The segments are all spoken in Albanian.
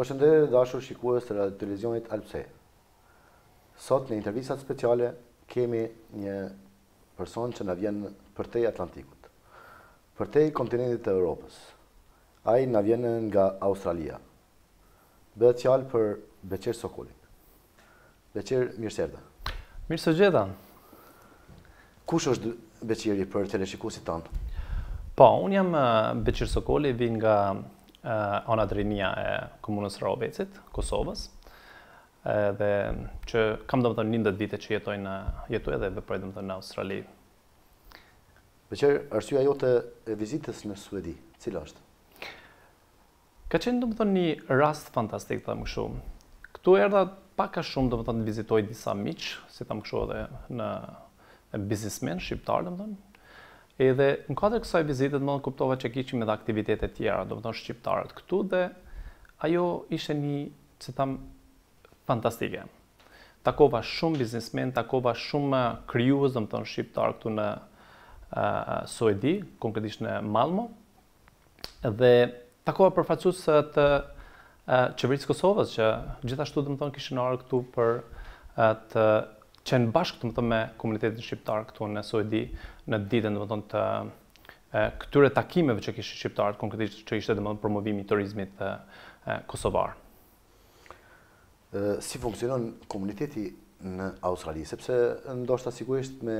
Përshëndetje dashur shikues të Radio Televizionit Alpse. Sot në intervistat speciale kemi një person që na vjen përtej Atlantikut, përtej kontinentit të Evropës. Ai na vjen nga Australia. Bëhet fjalë për Beqer Sokolin. Beqer, mirëserdha. Mirë së gjeta. Kush është Beqeri për teleshikuesit tanë? Po, unë jam eh, Beqir Sokoli, vinë nga uh, eh, ona drinia e komunës Robecit, Kosovës, edhe që kam dëmë të njëndët vite që jetoj në jetu edhe dhe përjtëm në Australi. Për qërë është jote e vizitës në Suedi, cilë është? Ka qenë dëmë një rast fantastik të më shumë. Këtu erda pak a shumë dëmë të vizitoj disa miqë, si të më edhe në biznismen shqiptar dëmë Edhe në kadrë kësaj vizitet më në kuptova që kishim edhe aktivitete tjera, do më tonë shqiptarët këtu dhe ajo ishe një, që tam, fantastike. Takova shumë biznismen, takova shumë kryuës, do më tonë shqiptarë këtu në uh, Soedi, konkretisht në Malmo, dhe takova përfacusët të uh, Kosovës që gjithashtu do të thonë kishin ardhur këtu për uh, të në bashkë të më thëmë me komunitetin shqiptarë këtu në Suedi, në ditën dhe më thëmë të këtyre takimeve që kishë shqiptarët, konkretisht që ishte dhe më thëmë promovimi turizmit Kosovar. si funksionon komuniteti në Australi, sepse ndoshta sigurisht me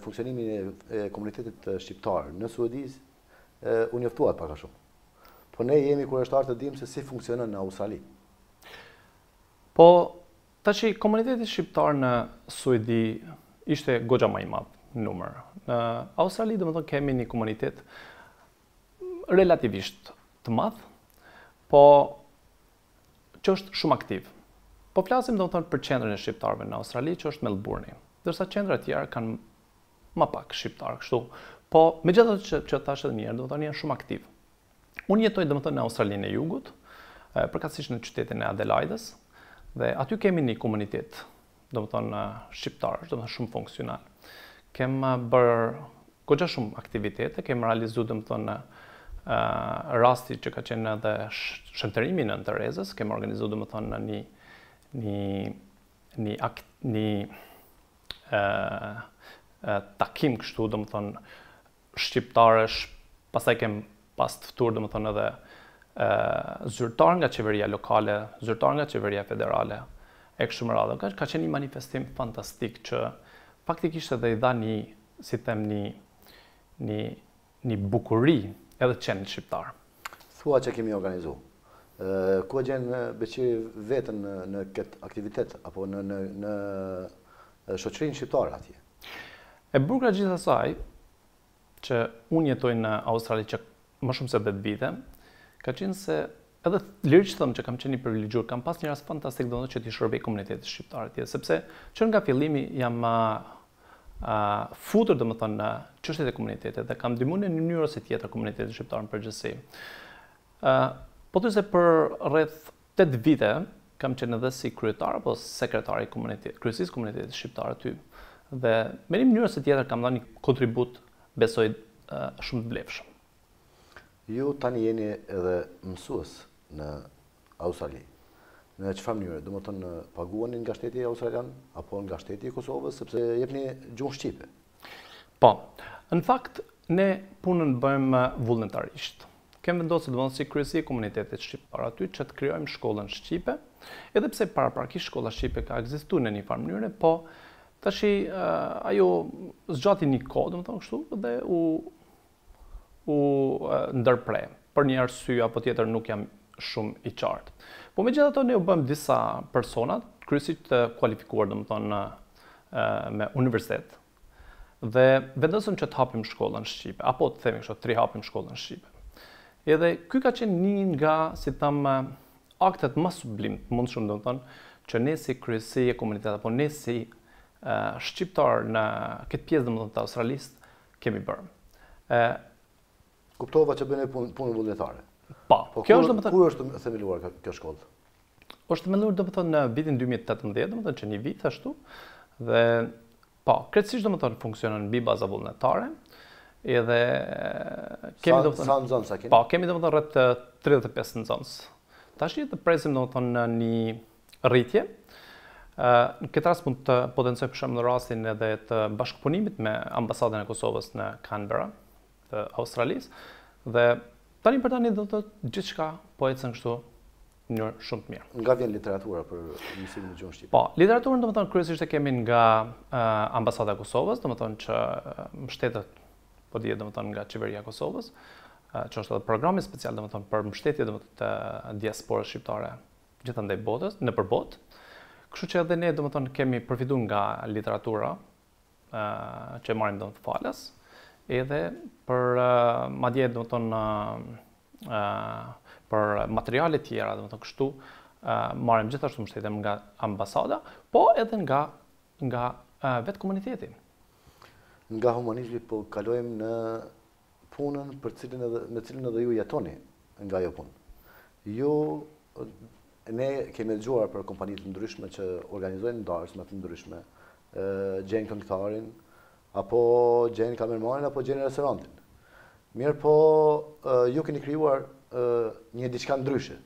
funksionimin e, e komunitetit shqiptarë në Suedi, unë joftuat paka shumë. Po ne jemi kërështarë të dimë se si funksionon në Australi. Po, Ta që komuniteti shqiptar në Suedi ishte gogja ma i madhë numër. Në Australi dhe më thonë kemi një komunitet relativisht të madhë, po që është shumë aktiv. Po flasim dhe më thonë për qendrën e shqiptarve në Australi që është Melbourne, dërsa qendrë tjera kanë ma pak shqiptarë kështu. Po me gjithë që, të ta shetë njerë dhe më thonë janë shumë aktiv. Unë jetoj dhe më thonë në Australinë e jugut, përkatsisht në qytetin e Adelaides, Dhe aty kemi një komunitet, do më thonë eh, shqiptarës, do më thonë shumë funksional. Kemë eh, bërë kogja shumë aktivitete, kemë realizu, do më thonë, eh, rasti që ka qenë edhe shëntërimi në Terezës, kemë organizu, do më thonë, një një një akt, një e, takim kështu, do më thonë, shqiptarës, pasaj kemë pas të fëtur, do më thonë, edhe zyrtar nga qeveria lokale, zyrtar nga qeveria federale, e kështu më radhë. Ka, qenë një manifestim fantastik që faktikisht edhe i dha një, si tem një, një, një bukuri edhe qenë një shqiptar. Thua që kemi organizu. ku e gjenë beqiri vetën në, në këtë aktivitet, apo në, në, në shoqërinë shqiptarë atje? E burgra gjithasaj, që unë jetoj në Australi që më shumë se 10 vite, ka qenë se edhe lirë që thëmë që kam qenë i privilegjuar, kam pas një rast fantastik dhe që t'i shërbej komunitetit shqiptar tje, sepse që nga fillimi jam ma a, futur dhe më thënë në qështet e komunitetit dhe kam ndihmuar në një një rësit tjetër komunitetit shqiptarë në përgjësi. Po të për rreth 8 vite, kam qenë edhe si kryetar apo sekretar i komunitetit, kryesisë komunitetit shqiptar aty. Dhe me një mënyrë ose tjetër kam dhënë një kontribut besoj shumë të vlefshëm. Ju tani jeni edhe mësues në Australi. Në çfarë mënyre? Do të në paguani nga shteti australian apo nga shteti i Kosovës sepse jepni gjuhë shqipe? Po. Në fakt ne punën bëjmë vullnetarisht. Kem vendosur domosdoshmë si kryesi e komunitetit Shqipë para aty që të krijojmë shkollën shqipe, edhe pse paraprakisht shkolla shqipe ka ekzistuar në një farë mënyre, po tash shi ajo zgjati një kohë, domethënë kështu, dhe u u ndërpre, për një arsye apo tjetër nuk jam shumë i qartë. Po me gjithë ato ne u bëm disa personat, kërësit të kualifikuar dhe më thonë me universitet, dhe vendësën që të hapim shkollën Shqipe, apo të themi kështë të tri hapim shkollën Shqipe. Edhe ky ka qenë një nga, si të më, aktet ma sublim të mund shumë dhe më thonë, që ne si kërësi e komunitet, apo ne si shqiptar në këtë pjesë dhe më thonë të australist, kemi bërë kuptova që bëne punë vullnetare. Pa, po, po kjo kur, është domethënë kur është themeluar kjo shkollë? Është themeluar domethënë në vitin 2018, domethënë që një vit ashtu dhe po, krejtësisht domethënë funksionon mbi baza vullnetare. Edhe kemi domethënë sa nxënës kemi? Po, kemi domethënë rreth 35 nxënës. Tash i të presim domethënë në një rritje. Në këtë rast mund të potencoj për shumë në rastin edhe të bashkëpunimit me ambasadën e Kosovës në Canberra, të Australis, dhe tani për tani do të gjithë gjithçka po ecën kështu në mënyrë shumë të mirë. Nga vjen literatura për mësimin e gjuhës Shqipë? Po, literaturën domethënë kryesisht e kemi nga uh, e Kosovës, domethënë që mbështetet po më domethënë nga qeveria e Kosovës, që është edhe programi special domethënë për më domethënë të diasporës shqiptare ndaj botës, në botë, Kështu që edhe ne domethënë kemi përfituar nga literatura që marrim domethënë falas edhe për uh, madje do të thonë uh, për materiale tjera do të thonë kështu uh, marrim gjithashtu mbështetje nga ambasada, po edhe nga nga uh, vet komuniteti. Nga humanizmi po kalojmë në punën për cilën edhe me cilën edhe ju jetoni nga ajo punë. Ju ne kemi dëgjuar për kompanitë të ndryshme që organizojnë ndarje me të ndryshme, ë gjen këngëtarin, apo gjeni kamermanin, apo gjeni restorantin. Mirë po, ju keni kryuar një diçka ndryshe.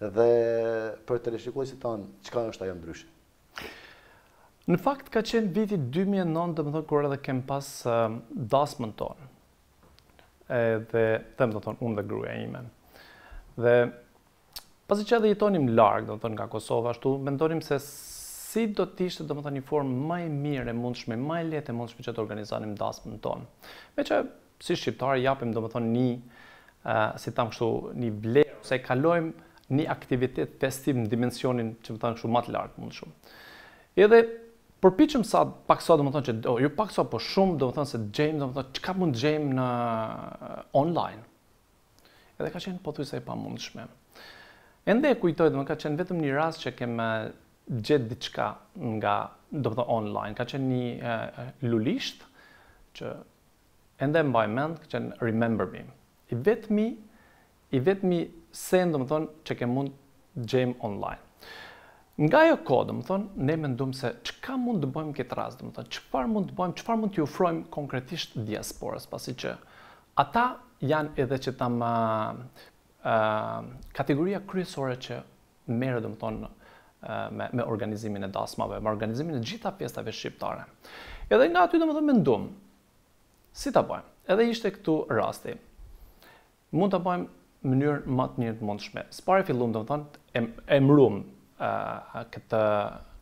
Dhe për të reshikuj si tonë, qëka është ajo ndryshe? Në fakt, ka qenë viti 2009, dhe më thonë, kërë edhe kem pas dasmën tonë. E, dhe, dhe më thonë, unë dhe gruja ime. Dhe, pasi që edhe jetonim largë, dhe më thonë, nga Kosova, ashtu, mendonim se si do të ishte do më të një formë maj mire mundshme, maj lete mundshme që të organizanim dasmë në tonë. Me që si shqiptarë japim do më të një, uh, si tam kështu, një blerë, ose e kalojmë një aktivitet festiv në dimensionin që më të tamë kështu matë lartë mundshme. Edhe përpichëm sa pak sa do më të që, oh, ju pak sa po shumë do më të se gjejmë do më të tonë që ka mund gjejmë në uh, online. Edhe ka qenë po të të të të të të të të të të të të të gjet diçka nga do të online. Ka qenë një e, lulisht që ende mbaj mend, që qenë remember me. I vetmi i vetmi se do të thonë që ke mund gjejm online. Nga jo kodë, më thonë, ne me ndumë se qka mund të bëjmë këtë rast, më thonë, qëpar mund të bëjmë, qëpar mund të jufrojmë konkretisht diasporës, pasi që ata janë edhe që tam uh, kategoria kryesore që merë, dëmë thonë, uh, me, me organizimin e dasmave, me organizimin e gjitha festave shqiptare. Edhe nga aty do më dhe me ndumë, si të bëjmë, edhe ishte këtu rasti, mund të bëjmë mënyrë më të njërë të mundshme. Së pare fillum, do më thonë, em, emrum këtë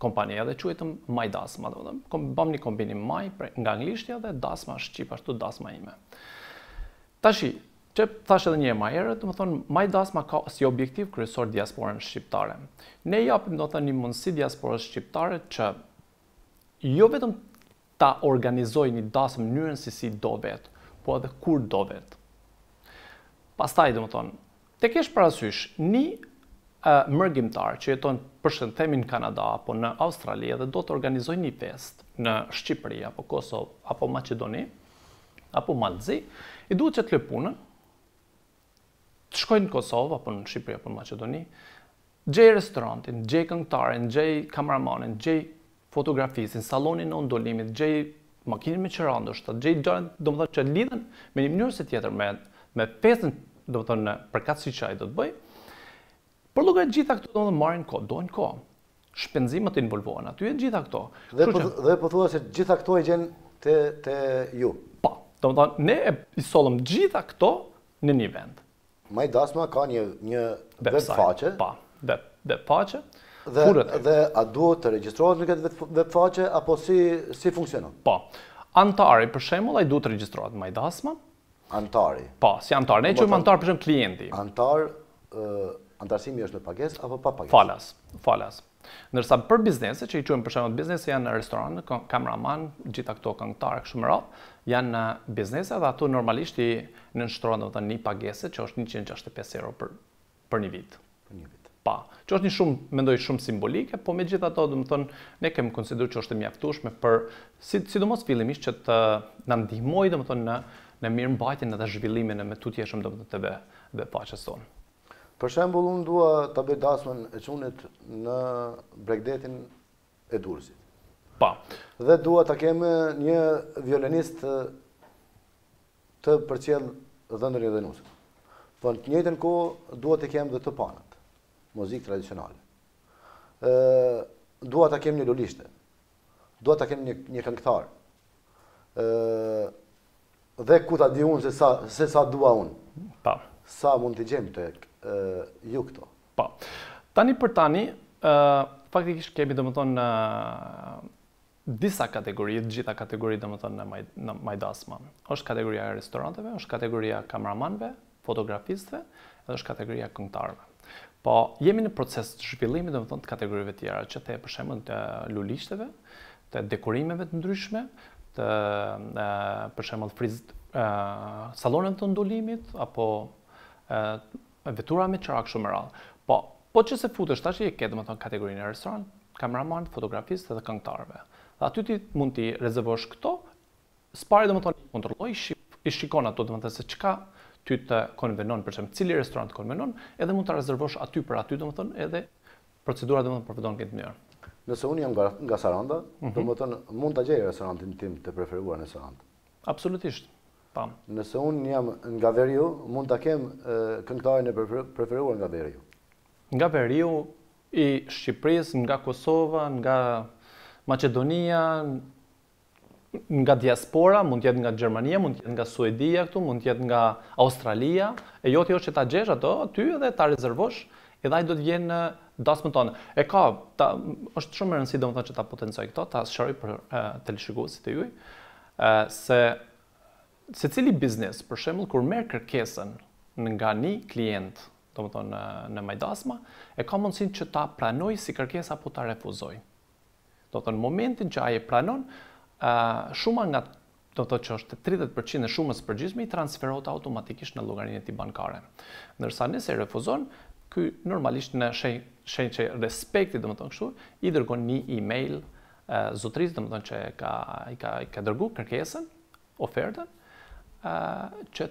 kompanija dhe quajtëm My Dasma, do më bëm një kombinim My nga anglishtja dhe Dasma Shqipa, shtu Dasma ime. Tashi, që thash edhe një e majerë, të më thonë, Majdasma ka si objektiv kryesor diasporën shqiptare. Ne japim do të një mundësi diasporës shqiptare që jo vetëm ta organizoj një dasë mënyrën si si do vetë, po edhe kur do vetë. Pastaj, të më thonë, te kesh parasysh, një uh, që jeton përshën themi në Kanada apo në Australi dhe do të organizoj një fest në Shqipëri apo Kosovë apo Macedoni apo Malzi, i duhet që të lëpunën të shkojnë në Kosovë, apo në Shqipëri, apo në Macedoni, gjej restorantin, gjej këngëtarin, gjej kameramanin, gjej fotografisin, salonin në ndolimit, gjej makinin me qëra gjej gjarën, do më thënë që lidhen me një mënyrë se tjetër, me, me pesën, do më thënë, në përkatë si qaj do të bëj, për lukaj gjitha këto do më marrin ko, dojnë ko, shpenzimet të involvohen, aty e gjitha këto. Dhe, po dhe po thua se gjitha këto e gjenë të, të ju? Pa, po, do më ne e isolëm gjitha këto në një vend. Maj Dasma ka një një webfaqe. Pa. Web webfaqe. Dhe dhe, dhe a duhet të regjistrohet në këtë webfaqe apo si si funksionon? Po. Antari, për shembull, ai duhet të regjistrohet Maj Dasma. Antari. Po, si antar. Ne quajmë antar për shembull klienti. Antar ë uh, antarësimi është me pagesë apo pa pagesë? Falas. Falas. Ndërsa për bizneset që i quajmë për shembull biznese janë restorane, kameraman, gjitha këto këngëtarë kështu me radhë, janë biznese dhe ato normalisht i në nështrojnë dhe më thënë një pagese që është 165 euro për, për një vit. Për një vit. Pa, që është një shumë, mendoj, shumë simbolike, po me gjitha to, dhe më thënë, ne kemë konsidur që është mjaftushme për, si, si do mos fillimisht që të në ndihmoj, dhe më thënë, në, në mirë mbajtjen dhe zhvillimin e me të tjeshëm dhe më të ve, dhe faqës tonë. Për shembul, unë dua të bëjt dasmen e qunit në bregdetin e durzit. Pa. Dhe dua të kemë një violinist të përqelë dhënëri dhe nusit. Po në të njëjtën kohë duhet të kemë dhe të panët, tradicionale. tradicional. Duhet të kemë një lulishte, duhet të kemë një, një këngëtarë. Dhe ku të di unë se sa, se sa dua unë, pa. sa mund të gjemë të e, ju këto. Pa. Tani për tani, e, faktikisht kemi dhe më tonë disa kategori, të gjitha kategori dhe më thënë në, maj, në Majdasma. është kategoria e restoranteve, është kategoria kameramanve, fotografistëve, edhe është kategoria këngtarve. Po, jemi në proces të zhvillimit dhe më thënë të kategorive tjera, që të e përshemën të lulishteve, të dekorimeve të ndryshme, të përshemën të frizit, salonën të ndullimit, apo e, vetura me qërak shumë rallë. Po, po që se futë është ta që i ketë, më thënë, kategorinë e restoran, kameramanë, fotografistë dhe këngtarve. Dhe aty ti mund të rezervosh këto, s'pari do të thonë kontrolloj, i shikon ato domethënë se çka ty të konvenon, për shembull, cili restorant të konvenon, edhe mund ta rezervosh aty për aty domethënë edhe procedura domethënë përfidon këtë mënyrë. Nëse unë jam nga nga Saranda, mhm. domethënë mm -hmm. mund ta gjej restorantin tim të preferuar në Sarandë. Absolutisht. Pam. Nëse unë jam nga Veriu, mund të kemë këngëtarin e preferuar nga Veriu? Nga Veriu, i Shqipëris, nga Kosova, nga Macedonia, nga diaspora, mund të jetë nga Gjermania, mund të jetë nga Suedia këtu, mund të jetë nga Australia, e joti është që ta gjesh ato ty edhe ta rezervosh, edhe ai do të vjen në dasmën tonë. E ka, ta, është shumë e rëndësishme domethënë që ta potencoj këto, ta shëroj për televizionistët e juaj, se secili biznes, për shembull, kur merr kërkesën nga një klient, domethënë në, në Majdasma, e ka mundësinë që ta pranoj si kërkesë apo ta refuzojë do të thonë momentin që ai e pranon, ë uh, shuma nga do të që është 30% e shumës së përgjysmë i transferohet automatikisht në llogarinë e tij bankare. Ndërsa nëse i refuzon, ky normalisht në shenjë shenjë të respekti, do të thonë kështu, i dërgon një email uh, zotris, do të thonë që ka i ka i ka dërguar kërkesën, ofertën, uh, që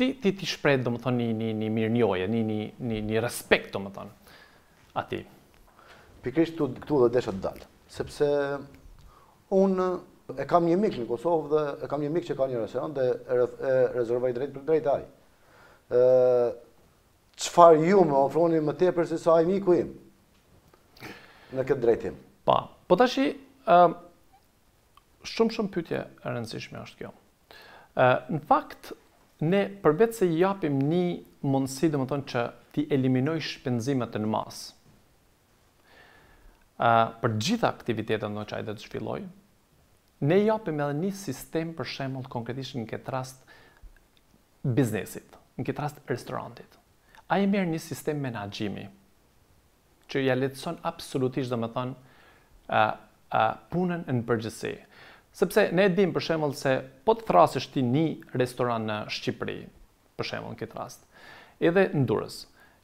ti ti ti shpreh domethën një një një mirënjohje, një një një respekt domethën. Ati pikrisht këtu, këtu dhe deshët dalë. Sepse unë e kam një mikë në Kosovë dhe e kam një mikë që ka një restorant dhe e rezervaj drejt për drejt ajë. Qëfar ju me ofroni më te për sa ajë miku im në këtë drejtim? Pa, po të shi, shumë shumë pytje e rëndësishme është kjo. në fakt, ne përbet se japim një mundësi dhe më tonë që ti eliminoj shpenzimet në masë, për gjitha aktivitetet në qaj dhe të zhvilloj, ne japim edhe një sistem për shemull konkretisht në këtë rast biznesit, në këtë rast restorantit. A i merë një sistem menagjimi, që ja letëson absolutisht dhe me thonë punën në përgjësi. Sepse ne edhim për shemull se po të thrasë është ti një restorant në Shqipëri, për shemull në këtë rast, edhe në durës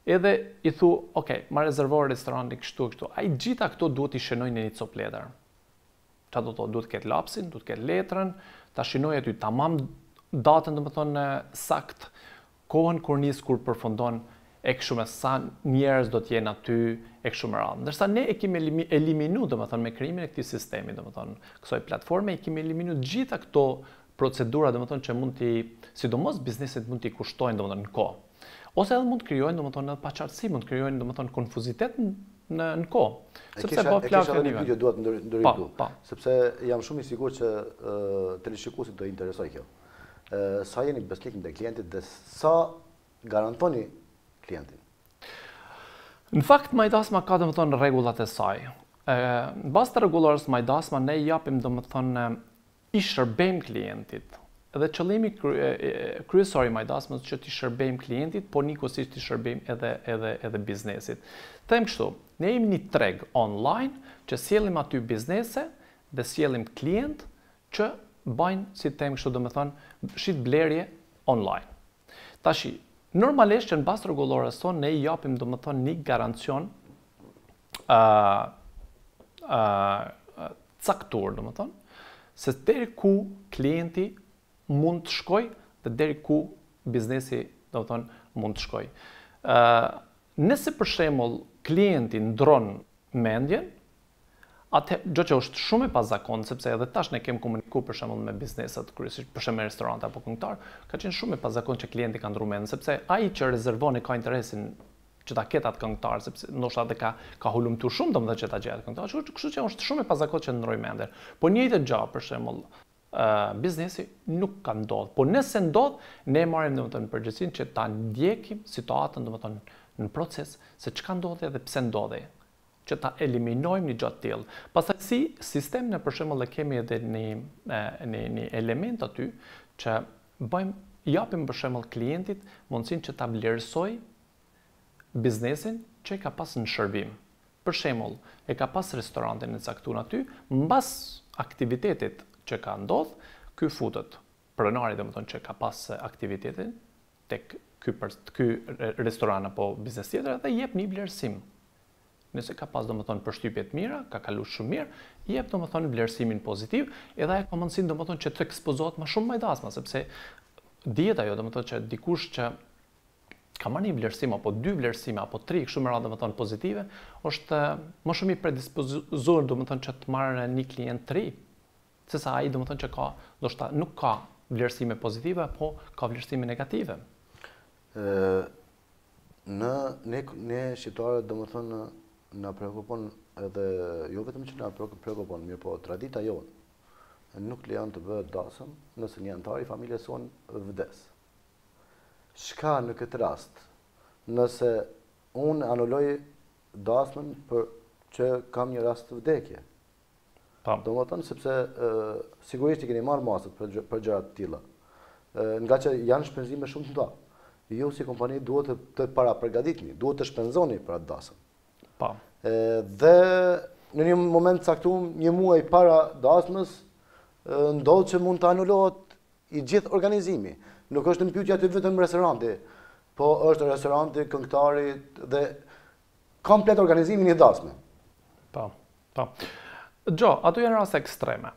edhe i thu, ok, ma rezervoj restoranti kështu e kështu, a i gjitha këto duhet i shenoj në një cop letër. Qa do të duhet të lapsin, duhet të ketë letrën, ta shënoj aty të mam datën të më thonë sakt, kohën kur njës kur përfundon e kështu me sa njerës do jenë aty e kështu me radhë. Ndërsa ne e kemi eliminu, dhe më thonë, me kryimin e këti sistemi, dhe më thonë, kësoj platforme, e kemi eliminu gjitha këto procedura, dhe më thonë, që mund t'i, sidomos bizneset mund t'i kushtojnë, dhe më thonë, në kohë ose edhe mund të krijojnë domethënë edhe paqartësi, mund të krijojnë domethënë konfuzitet në në kohë. Sepse po flasë në një video duhet ndërri ndërri këtu. Sepse jam shumë i sigurt që uh, televizionistët do i interesoj kjo. Uh, sa jeni besnik ndaj klientit dhe sa garantoni klientin? Në fakt, Majdasma ka, dhe më thonë, regullat e saj. Në bas të regullarës Majdasma, ne japim, dhe thonë, i shërbem klientit, Dhe qëllimi kryesor i Majdasmës që t'i shërbejmë klientit, por një kësisht t'i shërbejmë edhe, edhe, edhe biznesit. Them kështu, ne imë një treg online që sjelim aty biznese dhe sjelim klient që bajnë, si them kështu dhe me thonë, shqit blerje online. Tashi, normalisht që në bastë rëgullore son, ne i japim dhe me thonë një garancion uh, uh, caktur, dhe më thonë, se të ku klienti mund të shkoj dhe deri ku biznesi do thon mund të shkoj. Ë, uh, nëse për shembull klienti ndron mendjen, atë gjë që është shumë e pazakont, sepse edhe tash ne kemi komunikuar për shembull me bizneset kryesisht për shembull restorante apo këngëtar, ka qenë shumë e pazakont që klienti ka ndrur mendjen, sepse ai që rezervon e ka interesin që ta ketë atë këngëtar, sepse ndoshta atë ka ka hulumtuar shumë domethënë që ta gjetë atë këngëtar. Kështu që është shumë e pazakont që ndroj mendjen. Po njëjtë gjë për shembull, biznesi nuk ka ndodhur. Po nëse ndodh, ne marrim në përgjegjësinë që ta ndjekim situatën domethën në proces se çka ndodhi dhe pse ndodhi, që ta eliminojmë një gjatë tillë. Pastaj si sistem në për dhe kemi edhe një një, element aty që bëjmë japim për shembull klientit mundsinë që ta vlerësoj biznesin që e ka pas në shërbim. Për shemull, e ka pas restorante në caktun aty, mbas aktivitetit që ka ndodhë, ky futët pronari dhe më thonë që ka pas eh, aktivitetin të ky, ky restoran apo biznes tjetër dhe jep një vlerësim. Nëse ka pas dhe më thonë përshtypjet mira, ka kalu shumë mirë, jep dhe më thonë vlerësimin pozitiv edhe e komënsin dhe më thonë që të ekspozohet ma shumë majdasma, sepse djeta jo dhe më thonë që dikush që ka marrë një vlerësim apo dy vlerësime apo tri kështu me radhë domethënë pozitive, është eh, më shumë i predispozuar domethënë që të marrë një klient të ri, se sa ai domethënë që ka, do nuk ka vlerësime pozitive, po ka vlerësime negative. ë në ne ne shqiptarët domethënë na prekupon edhe jo vetëm që na prekupon, mirë po tradita jonë nuk lejon të bëhet dasëm nëse një antar i familjes son vdes. Çka në këtë rast? Nëse unë anuloj dasmën për që kam një rast të vdekje. Pam. Do më tonë, sepse sigurisht i keni marrë masët për, për gjërat të tila. nga që janë shpenzime shumë të da. Ju jo si kompani duhet të, të para përgaditni, duhet të shpenzoni për atë dasën. Pa. dhe në një moment caktum, një muaj para dasmës, ndodhë që mund të anullohet i gjithë organizimi. Nuk është në pyutja të vetëm restoranti, po është restoranti, këngëtarit dhe komplet organizimin i dasme. Pa, pa. Gjo, ato janë rase ekstreme.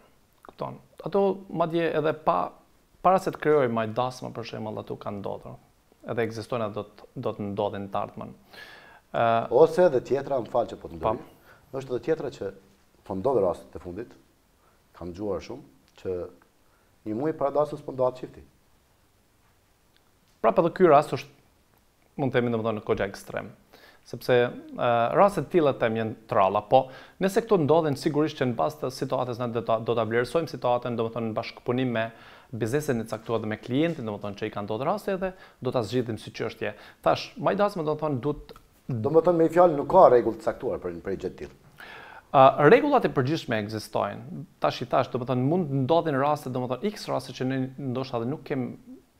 Këton, ato madje edhe pa, para se të kryoj majdasme për shemë, ato kanë ndodhër. Edhe egzistojnë edhe do të, do të ndodhin të artëmën. Ose edhe tjetra, më falë që po të po. ndodhër. Në është edhe tjetra që po ndodhër rase të fundit, kam gjuar shumë, që një muaj para dasës po ndodhë qifti. Pra për dhe kjo rast është, mund të themi në më dhe në kogja ekstremë sepse uh, raset tila të mjenë tralla, po nëse këto ndodhen sigurisht që në bas të situatës në do të ablerësojmë situatën, do më thonë në bashkëpunim me biznesin e caktuar dhe me klientin, do më thonë që i kanë ndodhë raste raset edhe, do të zgjidhim si je. Thash, majdas më do thonë du të... Do më thonë me i fjallë nuk ka regull të caktuar për një prejgjët tila. Uh, rregullat e përgjithshme ekzistojnë. Tash i tash, domethënë mund ndodhin raste, domethënë X raste që ne ndoshta edhe nuk kem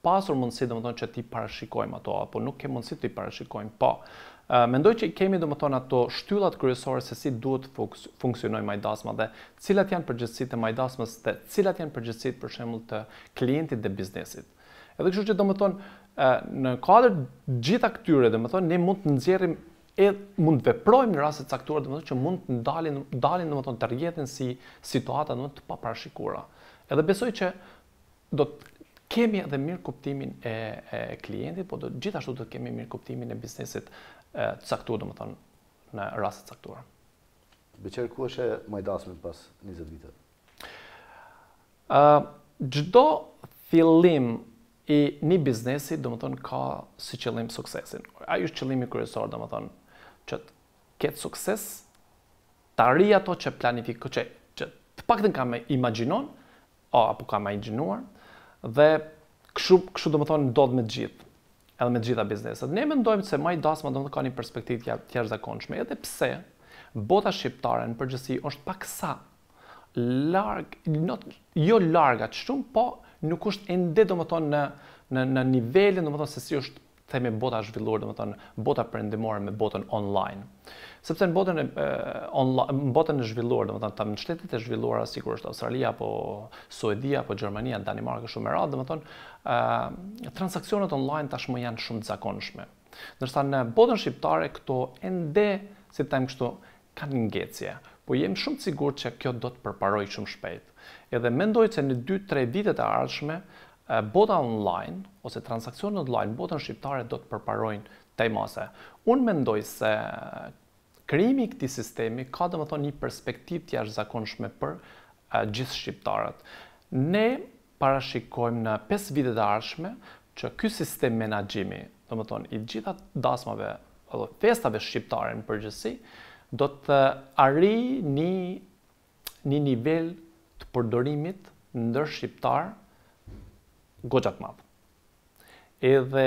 pasur mundësi domethënë që ti parashikojmë ato apo nuk kem mundësi ti parashikojmë. Po, mendoj që kemi dhe më thonë ato shtyllat kryesore se si duhet funksionoj majdasma dhe cilat janë përgjithsit të majdasmas dhe cilat janë përgjithsit për shemull të klientit dhe biznesit. Edhe kështu që dhe më thonë, në kadrë gjitha këtyre dhe më thonë, ne mund të nëzjerim e mund të veprojmë në rastet caktuara domethënë që mund të ndalin dalin domethënë të rjetin si situata domethënë të paparashikuara. Edhe besoj që do të kemi edhe mirë kuptimin e, e klientit, po do gjithashtu do të kemi mirë kuptimin e biznesit të caktuar, do thonë, në raste të caktuar. Beqer ku është më i dashur pas 20 viteve? Ë uh, çdo fillim i një biznesi, do thonë, ka si qëllim suksesin. Ai është qëllimi kryesor, do thonë, që të ketë sukses, të arrijë ato që planifiko që, që të paktën kam imagjinon, apo kam imagjinuar dhe kështu kështu do të thonë ndodh me të gjithë edhe me të gjitha bizneset. Ne mendojmë se Maj Dasma do të ka një perspektivë të jashtëzakonshme, edhe pse bota shqiptare në përgjithësi është paksa larg, not, jo atë shumë, po nuk është ende, do më në, në, në nivellin, do më se si është thaj bota zhvillur, dhe më thonë, bota perëndimore me botën online. Sepse në botën e uh, online, në botën e zhvilluar, domethënë ta në shtetet e zhvilluara sikur është Australia apo Suedia apo Gjermania, Danimarka shumë e rrallë, domethënë uh, transaksionet online tashmë janë shumë të zakonshme. Ndërsa në botën shqiptare këto ende, si them kështu, kanë ngjecje, po jemi shumë të sigurt se kjo do të përparojë shumë shpejt. Edhe mendoj se në 2-3 vite të ardhshme, bota online ose transakcionet online botën shqiptare do të përparojnë mase. Unë mendoj se kreimi këti sistemi ka dhe më thonë një perspektiv të jashtë zakonshme për gjithë shqiptarët. Ne parashikojmë në 5 vite dhe arshme që ky sistem menagjimi, dhe më thonë i gjitha dasmave dhe festave shqiptare në përgjësi, do të arri një, një nivel të përdorimit ndër shqiptarë goxhat më. Edhe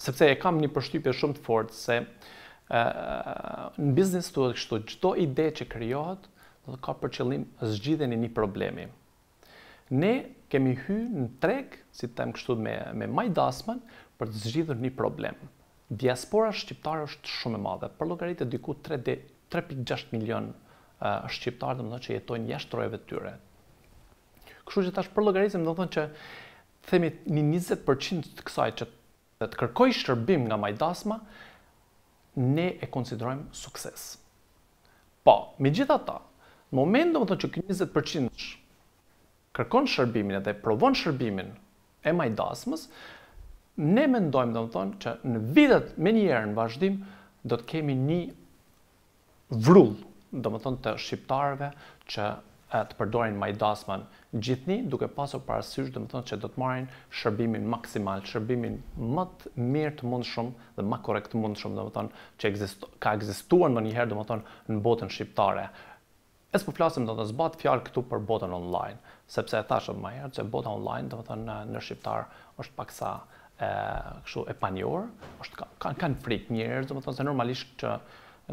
sepse e kam një përshtypje shumë të fortë se uh, në biznes të kështu çdo ide që krijohet do të ka për qëllim zgjidhjen e një problemi. Ne kemi hyrë në treg, si të them kështu me me maj Dasman për të zgjidhur një problem. Diaspora shqiptare është shumë e madhe. Për llogaritë diku 3 3.6 milion uh, shqiptarë, domethënë që jetojnë jashtë trojeve tyre. Kështu që tash për llogaritë, domethënë që themi një 20% të kësaj që të kërkoj shërbim nga majdasma, ne e konsiderojmë sukses. Po, me gjitha ta, në momentu më thë që kë 20% kërkon shërbimin edhe provon shërbimin e majdasmës, ne mendojmë dhe më thonë që në vitet me njerë në vazhdim, do të kemi një vrull, dhe më thonë të shqiptarve që të përdorin Majdasman gjithni, duke pasur parasysh dhe më thënë që do të marrin shërbimin maksimal, shërbimin më të mirë të mund shumë dhe më korekt të mund shumë, dhe më thënë që ka egzistuar në njëherë, dhe më thënë në botën shqiptare. E së po flasim do të zbatë fjalë këtu për botën online, sepse e thashëm më herë që botën online, dhe më thënë në shqiptar është pak sa e, panjorë, e panjor, është ka, kanë frikë njërë, dhe më thënë se normalisht që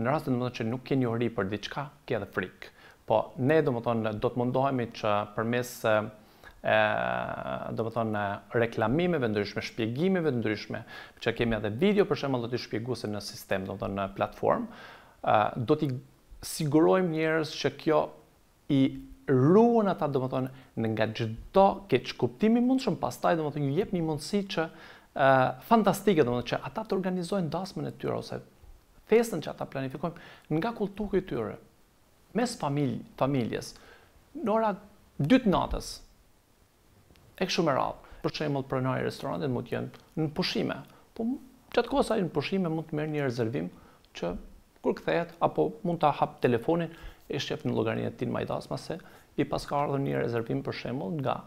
në rastin dhe më thënë që nuk ke njëri për diçka, ke frikë. Po, ne do më thonë, do të mundohemi që përmes e, do më thonë, reklamimeve ndryshme, shpjegimeve ndryshme, që kemi edhe video për shemë, do të shpjegu se në sistem, do më thonë, në platform, do të sigurojmë njerës që kjo i ruën ata, do më thonë, nga gjithdo keq kuptimi mund shumë, pas taj, do më thonë, një jep një mundësi që e, fantastike, do më thonë, që ata të organizojnë dasmën e tyra, ose festën që ata planifikojnë nga kultuk e tyre mes familjë, familjes, në ora dytë natës, e kështu me radhë, për që e mëllë prënari restorantit, mund të jenë në pushime, po që atë kosa i në pushime, mund të merë një rezervim, që kur këthejet, apo mund të hapë telefonin, e shqef në logarinë të tinë majdas, ma i pas ka ardhë një rezervim për që e nga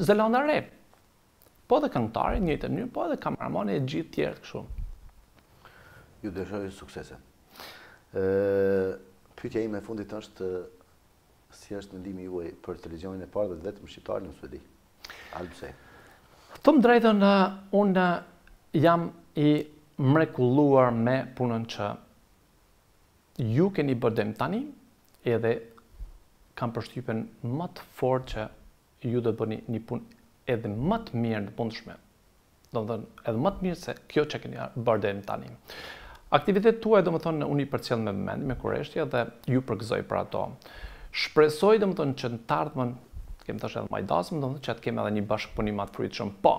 zelanda rep, po dhe këngtari, njëtë e një, po dhe kamarmoni e gjithë tjertë këshu. Ju dhe shërë i suksese. Pyetja ime e fundit është si është mendimi juaj për televizionin e parë dhe vetëm shqiptar në Suedi? Alpse. Tom drejtën unë jam i mrekulluar me punën që ju keni bërdem tani edhe kam përshtypen më të fort që ju do bëni një punë edhe më të mirë në punëshme. Do më dhënë edhe më të mirë se kjo që keni bërdem tani. Aktivitet tuaj, do më thonë, unë i përcjell me mend, me koreshtja dhe ju përgëzoj për ato. Shpresoj, do më thonë, që në tardhmen, kemë të shetë dhe majdasëm, do më thonë, që atë kemë edhe një bashkëpunim atë shumë. Po,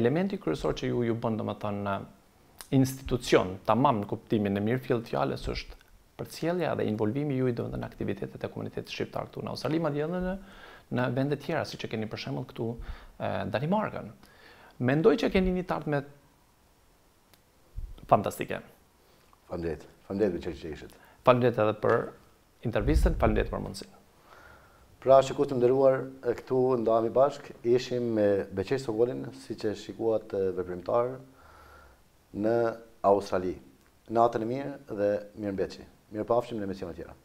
elementi kërësor që ju ju bënë, do më thonë, institucion, të mamë në kuptimin e mirë fjellë fjallës është përcjellja dhe involvimi ju i do më thonë aktivitetet e komunitetit shqiptar këtu në Australi, ma edhe në, në vende tjera, keni këtu Mendoj që keni një fantastike. Pandet, pandet dhe që që ishët. Pandet edhe për intervistën, pandet për mundësinë. Pra, që ku të ndëruar këtu nda bashk, ishim me Beqesh Sogolin, si që shikuat vëprimtarë në Australi. Në e mirë dhe mirë në Beqej. Mirë pafshim në emision e tjera.